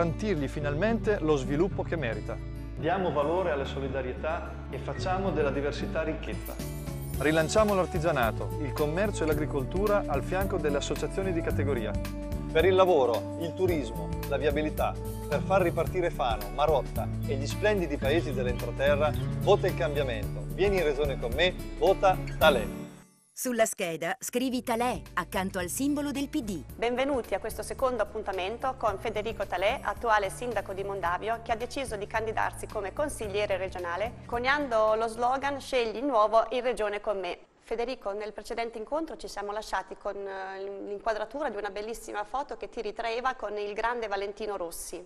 garantirgli finalmente lo sviluppo che merita. Diamo valore alla solidarietà e facciamo della diversità ricchezza. Rilanciamo l'artigianato, il commercio e l'agricoltura al fianco delle associazioni di categoria. Per il lavoro, il turismo, la viabilità, per far ripartire Fano, Marotta e gli splendidi paesi dell'entroterra, vota il cambiamento. Vieni in regione con me, vota Taleb. Sulla scheda scrivi Talè accanto al simbolo del PD. Benvenuti a questo secondo appuntamento con Federico Talè, attuale sindaco di Mondavio, che ha deciso di candidarsi come consigliere regionale, coniando lo slogan Scegli nuovo in regione con me. Federico, nel precedente incontro ci siamo lasciati con eh, l'inquadratura di una bellissima foto che ti ritraeva con il grande Valentino Rossi.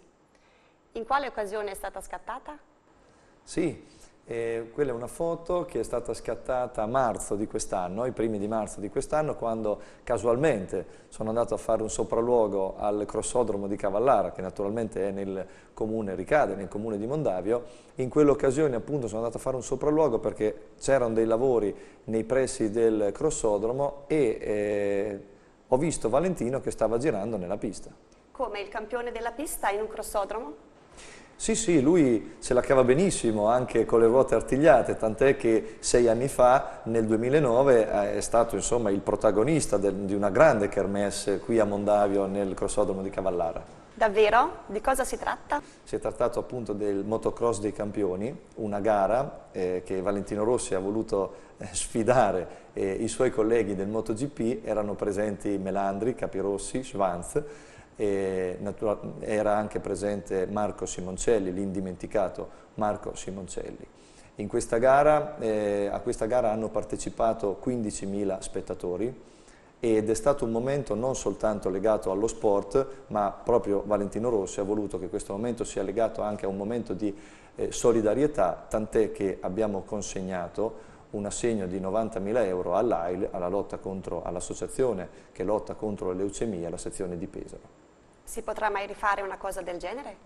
In quale occasione è stata scattata? Sì, e quella è una foto che è stata scattata a marzo di quest'anno, i primi di marzo di quest'anno, quando casualmente sono andato a fare un sopralluogo al crossodromo di Cavallara, che naturalmente è nel comune, ricade nel comune di Mondavio. In quell'occasione appunto sono andato a fare un sopralluogo perché c'erano dei lavori nei pressi del crossodromo e eh, ho visto Valentino che stava girando nella pista. Come il campione della pista in un crossodromo? Sì, sì, lui se la cava benissimo anche con le ruote artigliate, tant'è che sei anni fa, nel 2009, eh, è stato insomma, il protagonista del, di una grande kermesse qui a Mondavio nel Crossodromo di Cavallara. Davvero? Di cosa si tratta? Si è trattato appunto del motocross dei campioni, una gara eh, che Valentino Rossi ha voluto eh, sfidare eh, i suoi colleghi del MotoGP, erano presenti Melandri, Capirossi, Schwanz era anche presente Marco Simoncelli, l'indimenticato Marco Simoncelli. Gara, eh, a questa gara hanno partecipato 15.000 spettatori ed è stato un momento non soltanto legato allo sport, ma proprio Valentino Rossi ha voluto che questo momento sia legato anche a un momento di eh, solidarietà, tant'è che abbiamo consegnato un assegno di 90.000 euro all'AIL, alla lotta contro, all'associazione che lotta contro le leucemie, alla sezione di Pesaro. Si potrà mai rifare una cosa del genere?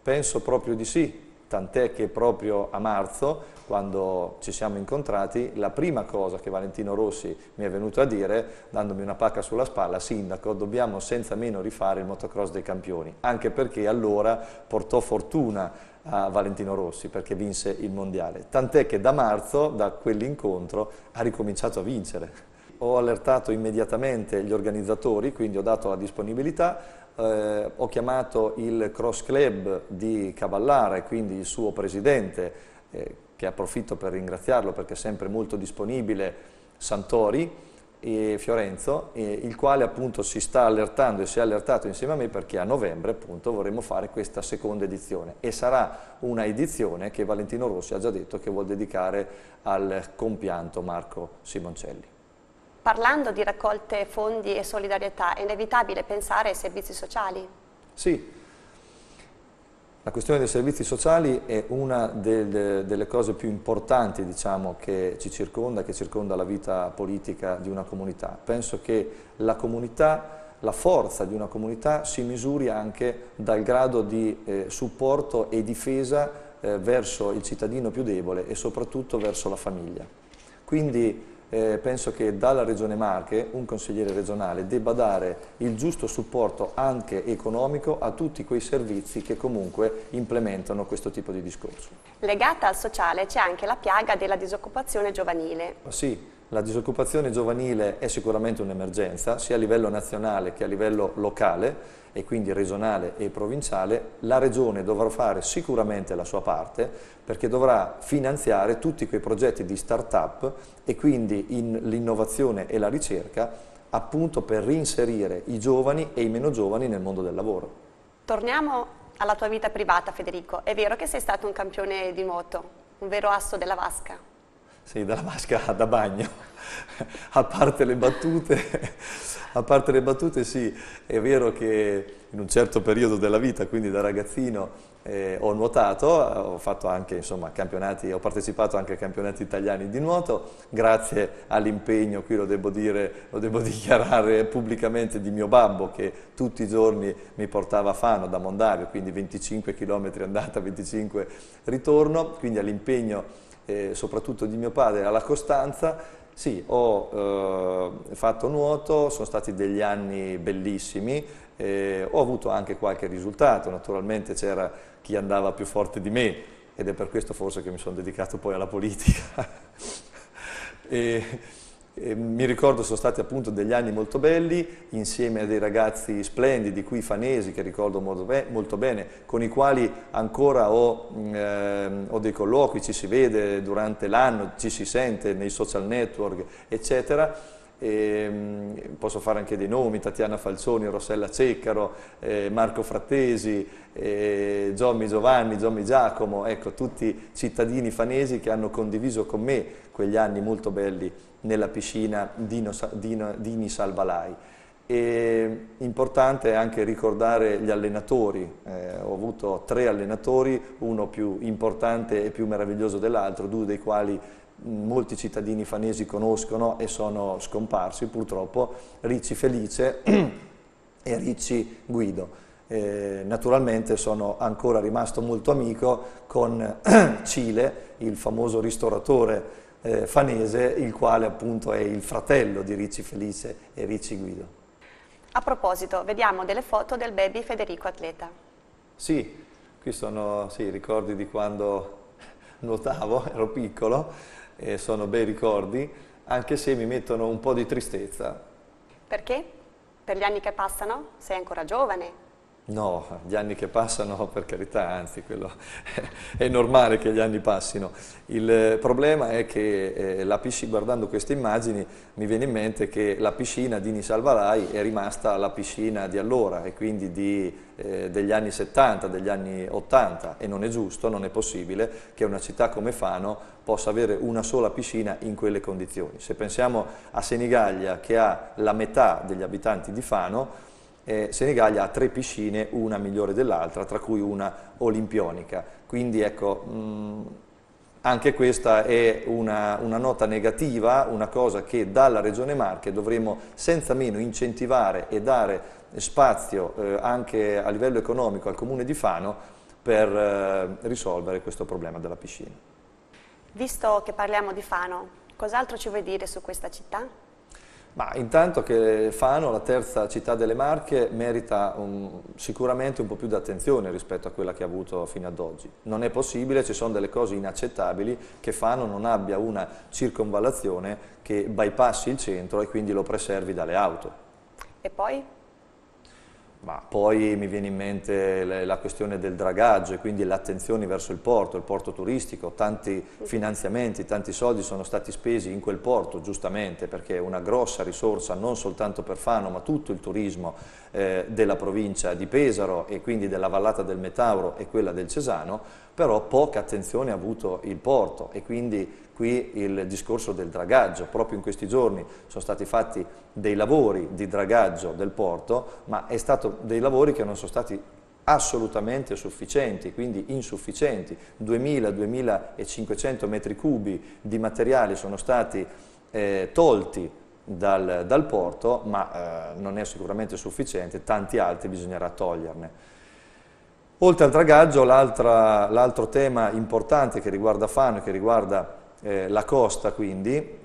Penso proprio di sì, tant'è che proprio a marzo, quando ci siamo incontrati, la prima cosa che Valentino Rossi mi è venuto a dire, dandomi una pacca sulla spalla, sindaco, dobbiamo senza meno rifare il motocross dei campioni, anche perché allora portò fortuna a Valentino Rossi perché vinse il mondiale, tant'è che da marzo, da quell'incontro, ha ricominciato a vincere ho allertato immediatamente gli organizzatori, quindi ho dato la disponibilità, eh, ho chiamato il cross club di Cavallare, quindi il suo presidente, eh, che approfitto per ringraziarlo perché è sempre molto disponibile, Santori e Fiorenzo, eh, il quale appunto si sta allertando e si è allertato insieme a me perché a novembre appunto vorremmo fare questa seconda edizione e sarà una edizione che Valentino Rossi ha già detto che vuol dedicare al compianto Marco Simoncelli. Parlando di raccolte fondi e solidarietà, è inevitabile pensare ai servizi sociali? Sì, la questione dei servizi sociali è una del, delle cose più importanti diciamo, che ci circonda, che circonda la vita politica di una comunità. Penso che la comunità la forza di una comunità si misuri anche dal grado di eh, supporto e difesa eh, verso il cittadino più debole e soprattutto verso la famiglia. Quindi eh, penso che dalla Regione Marche un consigliere regionale debba dare il giusto supporto anche economico a tutti quei servizi che comunque implementano questo tipo di discorso. Legata al sociale c'è anche la piaga della disoccupazione giovanile. Sì, la disoccupazione giovanile è sicuramente un'emergenza sia a livello nazionale che a livello locale e quindi regionale e provinciale, la Regione dovrà fare sicuramente la sua parte perché dovrà finanziare tutti quei progetti di start-up e quindi l'innovazione e la ricerca appunto per reinserire i giovani e i meno giovani nel mondo del lavoro. Torniamo alla tua vita privata Federico, è vero che sei stato un campione di nuoto, un vero asso della vasca? Sì, della vasca da bagno, a parte le battute a parte le battute, sì, è vero che in un certo periodo della vita, quindi da ragazzino, eh, ho nuotato, ho fatto anche insomma, campionati, ho partecipato anche a campionati italiani di nuoto, grazie all'impegno, qui lo devo dire, lo devo dichiarare pubblicamente di mio babbo che tutti i giorni mi portava a Fano da Mondavio, quindi 25 km andata, 25 ritorno, quindi all'impegno eh, soprattutto di mio padre, alla costanza, sì, ho eh, fatto nuoto, sono stati degli anni bellissimi, eh, ho avuto anche qualche risultato, naturalmente c'era chi andava più forte di me ed è per questo forse che mi sono dedicato poi alla politica. e, eh, mi ricordo sono stati appunto degli anni molto belli insieme a dei ragazzi splendidi qui fanesi che ricordo molto, be molto bene con i quali ancora ho, mm, ehm, ho dei colloqui, ci si vede durante l'anno, ci si sente nei social network eccetera e ehm, posso fare anche dei nomi, Tatiana Falzoni, Rossella Ceccaro, eh, Marco Frattesi, eh, Giommi Giovanni, Giommi Giacomo, ecco tutti cittadini fanesi che hanno condiviso con me quegli anni molto belli nella piscina Dino, Dino, Dini Salvalai. E importante è anche ricordare gli allenatori, eh, ho avuto tre allenatori, uno più importante e più meraviglioso dell'altro, due dei quali molti cittadini fanesi conoscono e sono scomparsi purtroppo, Ricci Felice e Ricci Guido. Eh, naturalmente sono ancora rimasto molto amico con Cile, il famoso ristoratore eh, fanese, il quale appunto è il fratello di Ricci Felice e Ricci Guido. A proposito, vediamo delle foto del baby Federico Atleta. Sì, qui sono sì, ricordi di quando nuotavo, ero piccolo, e sono bei ricordi, anche se mi mettono un po' di tristezza. Perché? Per gli anni che passano? Sei ancora giovane, No, gli anni che passano, per carità, anzi, quello è normale che gli anni passino. Il problema è che eh, la piscina, guardando queste immagini, mi viene in mente che la piscina di Nisalvarai è rimasta la piscina di allora e quindi di, eh, degli anni 70, degli anni 80 e non è giusto, non è possibile che una città come Fano possa avere una sola piscina in quelle condizioni. Se pensiamo a Senigallia che ha la metà degli abitanti di Fano, eh, Senigallia ha tre piscine, una migliore dell'altra, tra cui una olimpionica. Quindi ecco, mh, mm, anche questa è una, una, nota negativa, una cosa che dalla Regione Marche dovremmo senza meno incentivare e dare spazio eh, anche a livello economico al Comune di Fano per eh, risolvere questo problema della piscina. Visto che parliamo di Fano, cos'altro ci vuoi dire su questa città? Ma intanto che Fano, la terza città delle Marche, merita un, sicuramente un po' più di attenzione rispetto a quella che ha avuto fino ad oggi. Non è possibile, ci sono delle cose inaccettabili che Fano non abbia una circonvallazione che bypassi il centro e quindi lo preservi dalle auto. E poi? Ma poi mi viene in mente la questione del dragaggio e quindi l'attenzione verso il porto, il porto turistico, tanti finanziamenti, tanti soldi sono stati spesi in quel porto, giustamente, perché è una grossa risorsa non soltanto per Fano, ma tutto il turismo eh, della provincia di Pesaro e quindi della vallata del Metauro e quella del Cesano però poca attenzione ha avuto il porto e quindi qui il discorso del dragaggio, proprio in questi giorni sono stati fatti dei lavori di dragaggio del porto, ma è stato dei lavori che non sono stati assolutamente sufficienti, quindi insufficienti, 2.000-2.500 metri cubi di materiali sono stati eh, tolti dal, dal, porto, ma eh, non è sicuramente sufficiente, tanti altri bisognerà toglierne. Oltre al dragaggio, l'altro tema importante che riguarda Fano e che riguarda eh, la costa quindi,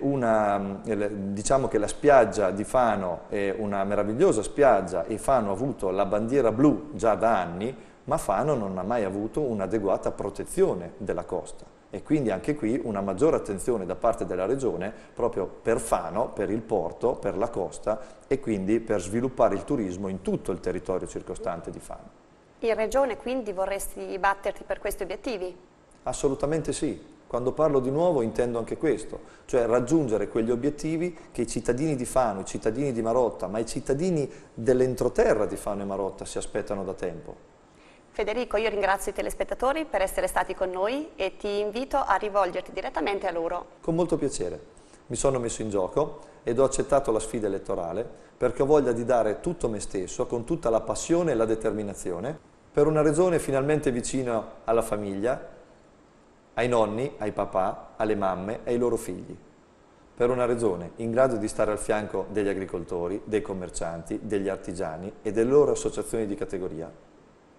una, eh, diciamo che la spiaggia di Fano è una meravigliosa spiaggia e Fano ha avuto la bandiera blu già da anni, ma Fano non ha mai avuto un'adeguata protezione della costa e quindi anche qui una maggiore attenzione da parte della regione proprio per Fano, per il porto, per la costa e quindi per sviluppare il turismo in tutto il territorio circostante di Fano. In Regione quindi vorresti batterti per questi obiettivi? Assolutamente sì. Quando parlo di nuovo intendo anche questo, cioè raggiungere quegli obiettivi che i cittadini di Fano, i cittadini di Marotta, ma i cittadini dell'entroterra di Fano e Marotta si aspettano da tempo. Federico, io ringrazio i telespettatori per essere stati con noi e ti invito a rivolgerti direttamente a loro. Con molto piacere mi sono messo in gioco ed ho accettato la sfida elettorale perché ho voglia di dare tutto me stesso con tutta la passione e la determinazione per una regione finalmente vicina alla famiglia, ai nonni, ai papà, alle mamme e ai loro figli. Per una regione in grado di stare al fianco degli agricoltori, dei commercianti, degli artigiani e delle loro associazioni di categoria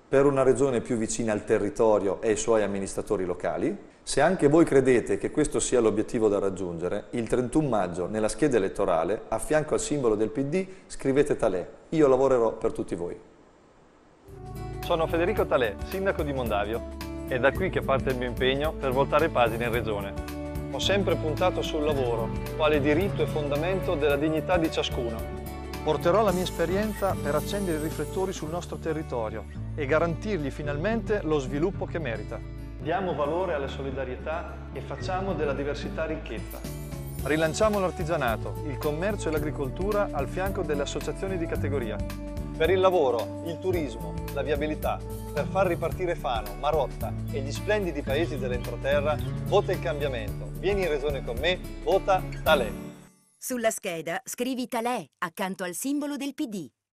per una regione più vicina al territorio e ai suoi amministratori locali. Se anche voi credete che questo sia l'obiettivo da raggiungere, il 31 maggio nella scheda elettorale, a fianco al simbolo del PD, scrivete Talè. Io lavorerò per tutti voi. Sono Federico Talè, sindaco di Mondavio. È da qui che parte il mio impegno per voltare pagine in regione. Ho sempre puntato sul lavoro, quale diritto e fondamento della dignità di ciascuno. Porterò la mia esperienza per accendere i riflettori sul nostro territorio e garantirgli finalmente lo sviluppo che merita. Diamo valore alla solidarietà e facciamo della diversità ricchezza. Rilanciamo l'artigianato, il commercio e l'agricoltura al fianco delle associazioni di categoria. Per il lavoro, il turismo, la viabilità, per far ripartire Fano, Marotta e gli splendidi paesi dell'entroterra, vota il cambiamento. Vieni in regione con me, vota Talè. Sulla scheda scrivi Talè accanto al simbolo del PD.